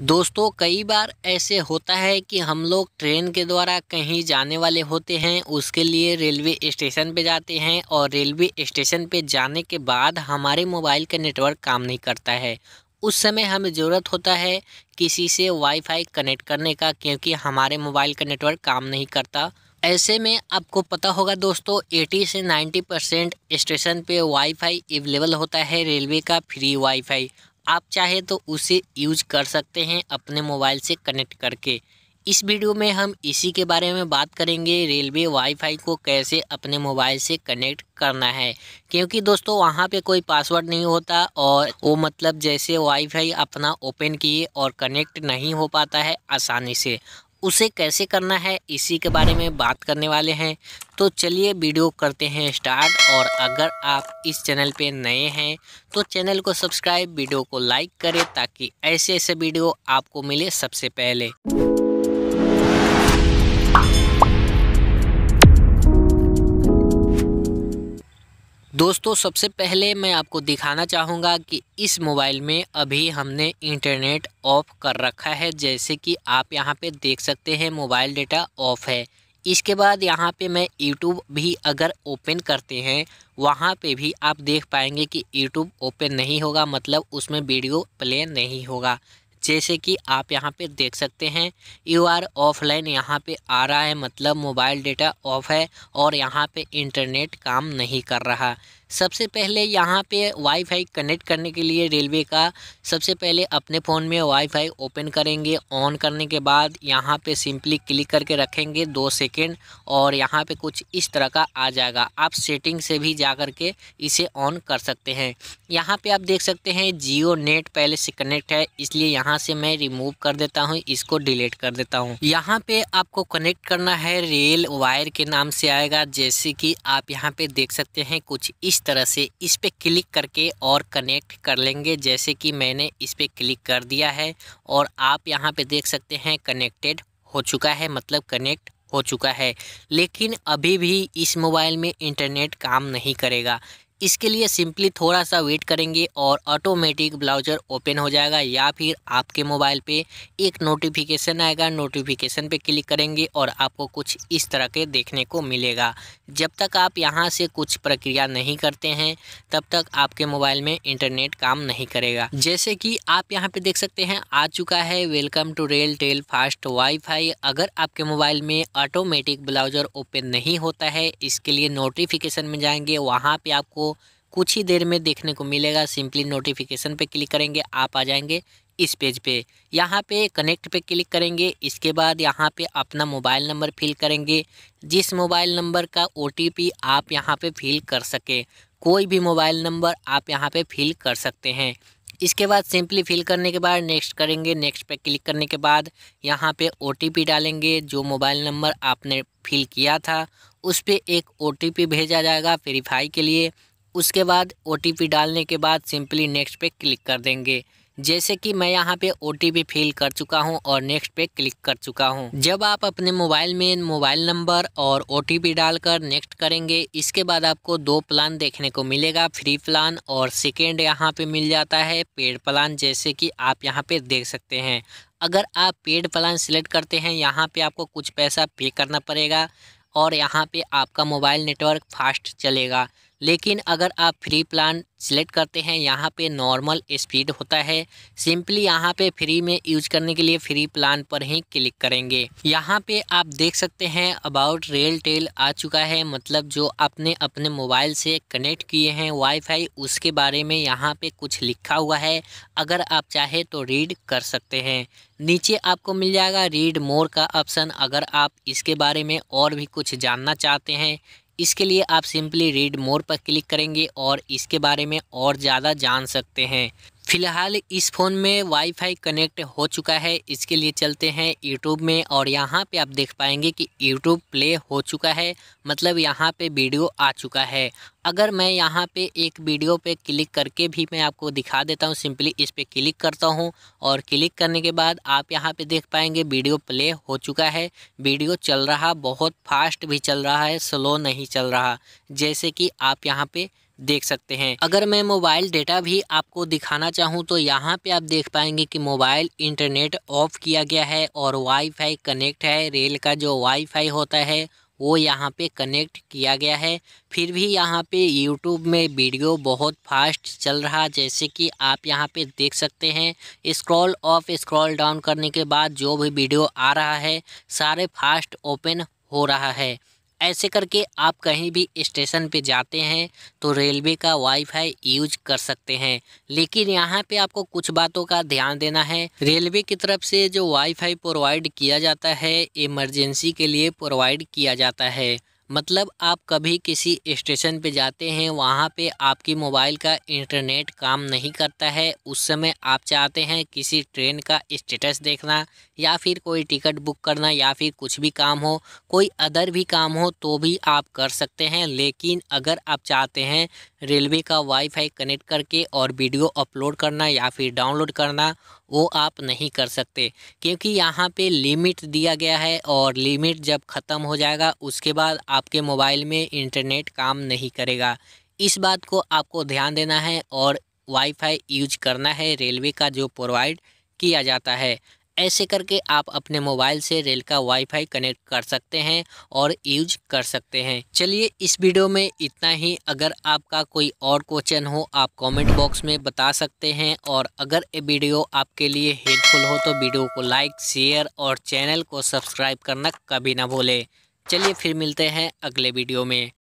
दोस्तों कई बार ऐसे होता है कि हम लोग ट्रेन के द्वारा कहीं जाने वाले होते हैं उसके लिए रेलवे स्टेशन पे जाते हैं और रेलवे स्टेशन पे जाने के बाद हमारे मोबाइल का नेटवर्क काम नहीं करता है उस समय हमें ज़रूरत होता है किसी से वाईफाई कनेक्ट करने का क्योंकि हमारे मोबाइल का नेटवर्क काम नहीं करता ऐसे में आपको पता होगा दोस्तों 80 से 90 percent station wifi available होता है रेलवे का फ्री वाईफाई आप चाहे तो उसे यूज कर सकते हैं अपने मोबाइल से कनेक्ट करके इस वीडियो में हम इसी के बारे में बात करेंगे रेलवे वाईफाई को कैसे अपने मोबाइल से कनेक्ट करना है क्योंकि दोस्तों वहाँ पे कोई पासवर्ड नहीं होता और वो मतलब जैसे वाईफाई अपना ओपन किए और कनेक्ट नहीं हो पाता है आसानी से उसे कैसे करना है इसी के बारे में बात करने वाले हैं तो चलिए वीडियो करते हैं स्टार्ट और अगर आप इस चैनल पे नए हैं तो चैनल को सब्सक्राइब वीडियो को लाइक करें ताकि ऐसे ऐसे वीडियो आपको मिले सबसे पहले दोस्तों सबसे पहले मैं आपको दिखाना चाहूँगा कि इस मोबाइल में अभी हमने इंटरनेट ऑफ कर रखा है जैसे कि आप यहाँ पे देख सकते हैं मोबाइल डेटा ऑफ है इसके बाद यहाँ पे मैं यूट्यूब भी अगर ओपन करते हैं वहाँ पे भी आप देख पाएंगे कि यूट्यूब ओपन नहीं होगा मतलब उसमें वीडियो प्ले नहीं होगा जैसे कि आप यहाँ पे देख सकते हैं यू आर ऑफलाइन यहाँ पे आ रहा है मतलब मोबाइल डेटा ऑफ है और यहाँ पे इंटरनेट काम नहीं कर रहा सबसे पहले यहाँ पे वाईफाई कनेक्ट करने के लिए रेलवे का सबसे पहले अपने फ़ोन में वाईफाई ओपन करेंगे ऑन करने के बाद यहाँ पे सिंपली क्लिक करके रखेंगे दो सेकेंड और यहाँ पे कुछ इस तरह का आ जाएगा आप सेटिंग से भी जा कर के इसे ऑन कर सकते हैं यहाँ पे आप देख सकते हैं जियो नेट पहले से कनेक्ट है इसलिए यहाँ से मैं रिमूव कर देता हूँ इसको डिलीट कर देता हूँ यहाँ पर आपको कनेक्ट करना है रेल वायर के नाम से आएगा जैसे कि आप यहाँ पर देख सकते हैं कुछ इस तरह से इस पर क्लिक करके और कनेक्ट कर लेंगे जैसे कि मैंने इस पर क्लिक कर दिया है और आप यहाँ पे देख सकते हैं कनेक्टेड हो चुका है मतलब कनेक्ट हो चुका है लेकिन अभी भी इस मोबाइल में इंटरनेट काम नहीं करेगा इसके लिए सिंपली थोड़ा सा वेट करेंगे और ऑटोमेटिक ब्लाउजर ओपन हो जाएगा या फिर आपके मोबाइल पे एक नोटिफिकेशन आएगा नोटिफिकेशन पे क्लिक करेंगे और आपको कुछ इस तरह के देखने को मिलेगा जब तक आप यहाँ से कुछ प्रक्रिया नहीं करते हैं तब तक आपके मोबाइल में इंटरनेट काम नहीं करेगा जैसे कि आप यहाँ पर देख सकते हैं आ चुका है welcome to RailTel fast वाई अगर आपके मोबाइल में ऑटोमेटिक ब्लाउजर ओपन नहीं होता है इसके लिए नोटिफिकेशन में जाएंगे वहाँ पर आपको कुछ ही देर में देखने को मिलेगा सिंपली नोटिफिकेशन पे क्लिक करेंगे आप आ जाएंगे इस पेज पे यहाँ पे कनेक्ट पे क्लिक करेंगे इसके बाद यहाँ पे अपना मोबाइल नंबर फिल करेंगे जिस मोबाइल नंबर का ओ आप यहाँ पे फिल कर सकें कोई भी मोबाइल नंबर आप यहाँ पे फिल कर सकते हैं इसके बाद सिंपली फिल करने के बाद नेक्स्ट करेंगे नेक्स्ट पे क्लिक करने के बाद यहाँ पे ओ डालेंगे जो मोबाइल नंबर आपने फिल किया था उस पर एक ओ भेजा जाएगा वेरीफाई के लिए उसके बाद ओ डालने के बाद सिंपली नेक्स्ट पे क्लिक कर देंगे जैसे कि मैं यहाँ पे ओ फिल कर चुका हूँ और नेक्स्ट पे क्लिक कर चुका हूँ जब आप अपने मोबाइल में मोबाइल नंबर और ओ डालकर नेक्स्ट करेंगे इसके बाद आपको दो प्लान देखने को मिलेगा फ्री प्लान और सेकेंड यहाँ पे मिल जाता है पेड प्लान जैसे कि आप यहाँ पे देख सकते हैं अगर आप पेड प्लान सिलेक्ट करते हैं यहाँ पर आपको कुछ पैसा पे करना पड़ेगा और यहाँ पर आपका मोबाइल नेटवर्क फास्ट चलेगा लेकिन अगर आप फ्री प्लान सिलेक्ट करते हैं यहाँ पे नॉर्मल स्पीड होता है सिंपली यहाँ पे फ्री में यूज करने के लिए फ्री प्लान पर ही क्लिक करेंगे यहाँ पे आप देख सकते हैं अबाउट रेल टेल आ चुका है मतलब जो आपने अपने मोबाइल से कनेक्ट किए हैं वाईफाई उसके बारे में यहाँ पे कुछ लिखा हुआ है अगर आप चाहे तो रीड कर सकते हैं नीचे आपको मिल जाएगा रीड मोर का ऑप्शन अगर आप इसके बारे में और भी कुछ जानना चाहते हैं इसके लिए आप सिंपली रीड मोर पर क्लिक करेंगे और इसके बारे में और ज़्यादा जान सकते हैं फिलहाल इस फ़ोन में वाईफाई कनेक्ट हो चुका है इसके लिए चलते हैं यूट्यूब में और यहाँ पे आप देख पाएंगे कि यूट्यूब प्ले हो चुका है मतलब यहाँ पे वीडियो आ चुका है अगर मैं यहाँ पे एक वीडियो पे क्लिक करके भी मैं आपको दिखा देता हूँ सिंपली इस पर क्लिक करता हूँ और क्लिक करने के बाद आप यहाँ पे देख पाएंगे वीडियो प्ले हो चुका है वीडियो चल रहा बहुत फास्ट भी चल रहा है स्लो नहीं चल रहा जैसे कि आप यहाँ पे देख सकते हैं अगर मैं मोबाइल डेटा भी आपको दिखाना चाहूँ तो यहाँ पे आप देख पाएंगे कि मोबाइल इंटरनेट ऑफ किया गया है और वाईफाई कनेक्ट है रेल का जो वाईफाई होता है वो यहाँ पे कनेक्ट किया गया है फिर भी यहाँ पे यूट्यूब में वीडियो बहुत फास्ट चल रहा जैसे कि आप यहाँ पे देख सकते हैं स्क्रॉल ऑफ स्क्रॉल डाउन करने के बाद जो भी वीडियो आ रहा है सारे फास्ट ओपन हो रहा है ऐसे करके आप कहीं भी स्टेशन पे जाते हैं तो रेलवे का वाईफाई यूज कर सकते हैं लेकिन यहाँ पे आपको कुछ बातों का ध्यान देना है रेलवे की तरफ से जो वाईफाई प्रोवाइड किया जाता है इमरजेंसी के लिए प्रोवाइड किया जाता है मतलब आप कभी किसी स्टेशन पे जाते हैं वहाँ पे आपकी मोबाइल का इंटरनेट काम नहीं करता है उस समय आप चाहते हैं किसी ट्रेन का स्टेटस देखना या फिर कोई टिकट बुक करना या फिर कुछ भी काम हो कोई अदर भी काम हो तो भी आप कर सकते हैं लेकिन अगर आप चाहते हैं रेलवे का वाईफाई कनेक्ट करके और वीडियो अपलोड करना या फिर डाउनलोड करना वो आप नहीं कर सकते क्योंकि यहाँ पे लिमिट दिया गया है और लिमिट जब ख़त्म हो जाएगा उसके बाद आपके मोबाइल में इंटरनेट काम नहीं करेगा इस बात को आपको ध्यान देना है और वाईफाई यूज करना है रेलवे का जो प्रोवाइड किया जाता है ऐसे करके आप अपने मोबाइल से रेल का वाईफाई कनेक्ट कर सकते हैं और यूज कर सकते हैं चलिए इस वीडियो में इतना ही अगर आपका कोई और क्वेश्चन हो आप कमेंट बॉक्स में बता सकते हैं और अगर ये वीडियो आपके लिए हेल्पफुल हो तो वीडियो को लाइक शेयर और चैनल को सब्सक्राइब करना कभी ना भूलें चलिए फिर मिलते हैं अगले वीडियो में